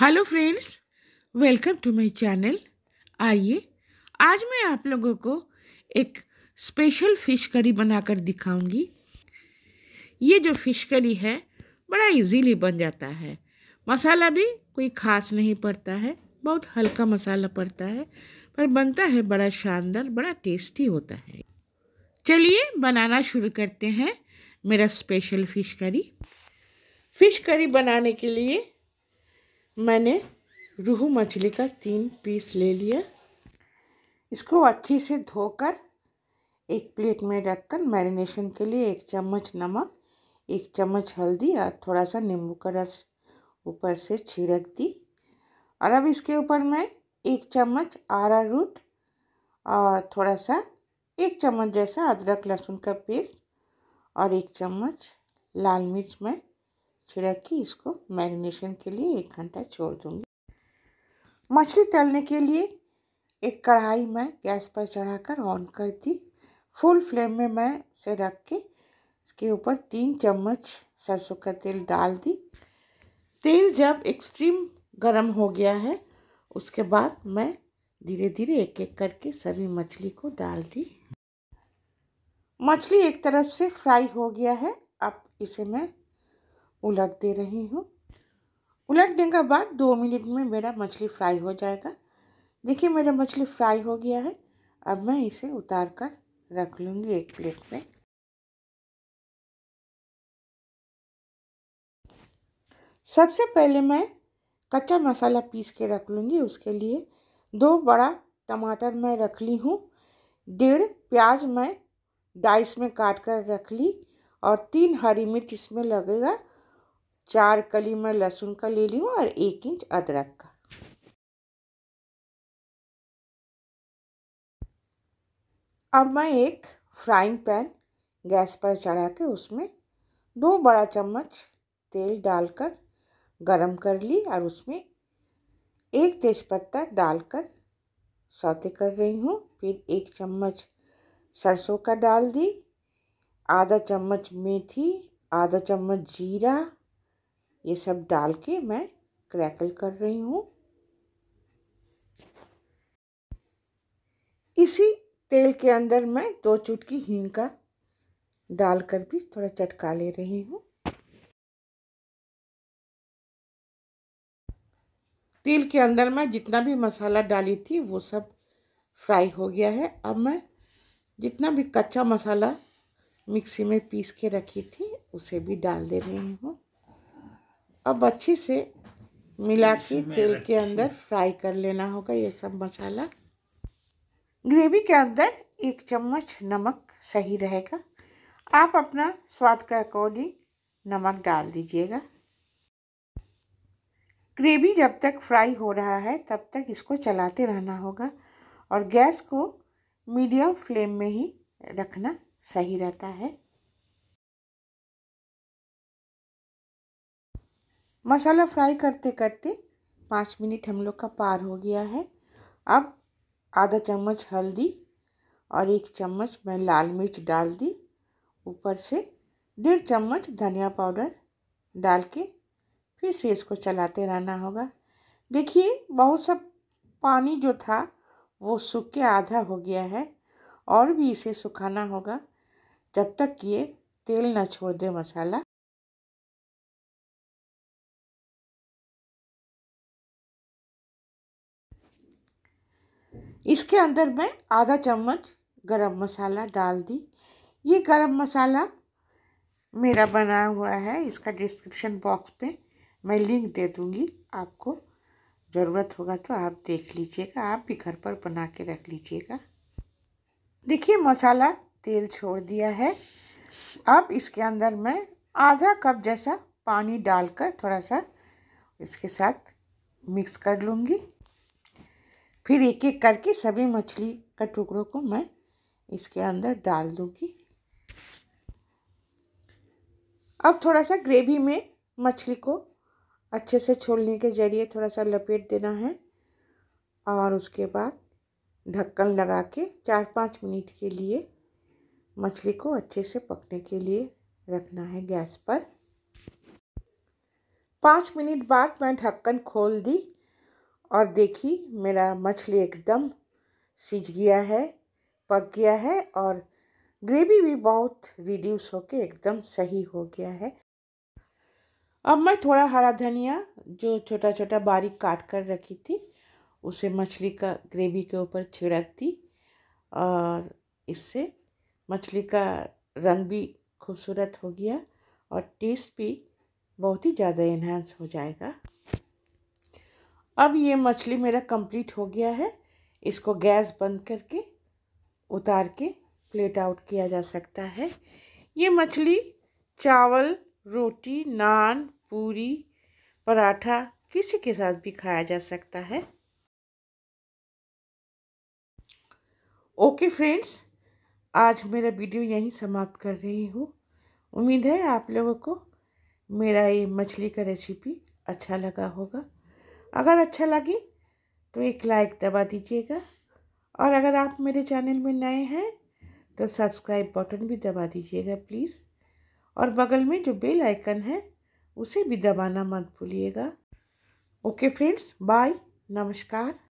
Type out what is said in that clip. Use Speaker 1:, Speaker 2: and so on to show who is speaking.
Speaker 1: hello friends welcome to my channel आइए आज मैं आप लोगों को एक स्पेशल फ़िश करी बनाकर दिखाऊंगी ये जो फ़िश करी है बड़ा इजीली बन जाता है मसाला भी कोई ख़ास नहीं पड़ता है बहुत हल्का मसाला पड़ता है पर बनता है बड़ा शानदार बड़ा टेस्टी होता है चलिए बनाना शुरू करते हैं मेरा special fish curry fish curry बनाने के लिए मैंने रूहू मछली का तीन पीस ले लिया इसको अच्छे से धोकर एक प्लेट में रखकर मैरिनेशन के लिए एक चम्मच नमक एक चम्मच हल्दी और थोड़ा सा नींबू का रस ऊपर से छिड़क दी और अब इसके ऊपर मैं एक चम्मच आरा रूट और थोड़ा सा एक चम्मच जैसा अदरक लहसुन का पेस्ट और एक चम्मच लाल मिर्च मैं छिड़क के इसको मैरिनेशन के लिए एक घंटा छोड़ दूँगी मछली तलने के लिए एक कढ़ाई मैं गैस पर चढ़ाकर ऑन कर दी फुल फ्लेम में मैं उसे रख के इसके ऊपर तीन चम्मच सरसों का तेल डाल दी तेल जब एक्सट्रीम गरम हो गया है उसके बाद मैं धीरे धीरे एक एक करके सभी मछली को डाल दी मछली एक तरफ से फ्राई हो गया है अब इसे मैं उलट दे रही हूँ उलटने के बाद दो मिनट में मेरा मछली फ्राई हो जाएगा देखिए मेरा मछली फ्राई हो गया है अब मैं इसे उतार कर रख लूँगी एक प्लेट में सबसे पहले मैं कच्चा मसाला पीस के रख लूँगी उसके लिए दो बड़ा टमाटर मैं रख ली हूँ डेढ़ प्याज मैं डाइस में काट कर रख ली और तीन हरी मिर्च इसमें लगेगा चार कली मैं लहसुन का ले ली हूँ और एक इंच अदरक का अब मैं एक फ्राइंग पैन गैस पर चढ़ा के उसमें दो बड़ा चम्मच तेल डालकर गरम कर ली और उसमें एक तेज़पत्ता डालकर सौते कर रही हूँ फिर एक चम्मच सरसों का डाल दी आधा चम्मच मेथी आधा चम्मच जीरा ये सब डाल के मैं क्रैकल कर रही हूँ इसी तेल के अंदर मैं दो चुटकी हींग का डालकर भी थोड़ा चटका ले रही हूँ तेल के अंदर मैं जितना भी मसाला डाली थी वो सब फ्राई हो गया है अब मैं जितना भी कच्चा मसाला मिक्सी में पीस के रखी थी उसे भी डाल दे रही हूँ अब अच्छे से मिला के तेल के अंदर फ्राई कर लेना होगा ये सब मसाला ग्रेवी के अंदर एक चम्मच नमक सही रहेगा आप अपना स्वाद के अकॉर्डिंग नमक डाल दीजिएगा ग्रेवी जब तक फ्राई हो रहा है तब तक इसको चलाते रहना होगा और गैस को मीडियम फ्लेम में ही रखना सही रहता है मसाला फ्राई करते करते पाँच मिनट हम लोग का पार हो गया है अब आधा चम्मच हल्दी और एक चम्मच मैं लाल मिर्च डाल दी ऊपर से डेढ़ चम्मच धनिया पाउडर डाल के फिर से इसको चलाते रहना होगा देखिए बहुत सा पानी जो था वो सूख के आधा हो गया है और भी इसे सुखाना होगा जब तक ये तेल ना छोड़ दे मसाला इसके अंदर मैं आधा चम्मच गरम मसाला डाल दी ये गरम मसाला मेरा बना हुआ है इसका डिस्क्रिप्शन बॉक्स पे मैं लिंक दे दूँगी आपको ज़रूरत होगा तो आप देख लीजिएगा आप भी घर पर बना के रख लीजिएगा देखिए मसाला तेल छोड़ दिया है अब इसके अंदर मैं आधा कप जैसा पानी डालकर थोड़ा सा इसके साथ मिक्स कर लूँगी फिर एक एक करके सभी मछली का टुकड़ों को मैं इसके अंदर डाल दूंगी अब थोड़ा सा ग्रेवी में मछली को अच्छे से छोलने के जरिए थोड़ा सा लपेट देना है और उसके बाद ढक्कन लगा के चार पाँच मिनट के लिए मछली को अच्छे से पकने के लिए रखना है गैस पर पाँच मिनट बाद मैं ढक्कन खोल दी और देखी मेरा मछली एकदम सीज गया है पक गया है और ग्रेवी भी बहुत रिड्यूस होके एकदम सही हो गया है अब मैं थोड़ा हरा धनिया जो छोटा छोटा बारीक काट कर रखी थी उसे मछली का ग्रेवी के ऊपर छिड़क दी और इससे मछली का रंग भी खूबसूरत हो गया और टेस्ट भी बहुत ही ज़्यादा इन्हांस हो जाएगा अब ये मछली मेरा कंप्लीट हो गया है इसको गैस बंद करके उतार के प्लेट आउट किया जा सकता है ये मछली चावल रोटी नान पूरी पराठा किसी के साथ भी खाया जा सकता है ओके फ्रेंड्स आज मेरा वीडियो यहीं समाप्त कर रही हूँ उम्मीद है आप लोगों को मेरा ये मछली का रेसिपी अच्छा लगा होगा अगर अच्छा लगे तो एक लाइक दबा दीजिएगा और अगर आप मेरे चैनल में नए हैं तो सब्सक्राइब बटन भी दबा दीजिएगा प्लीज़ और बगल में जो बेल आइकन है उसे भी दबाना मत भूलिएगा ओके फ्रेंड्स बाय नमस्कार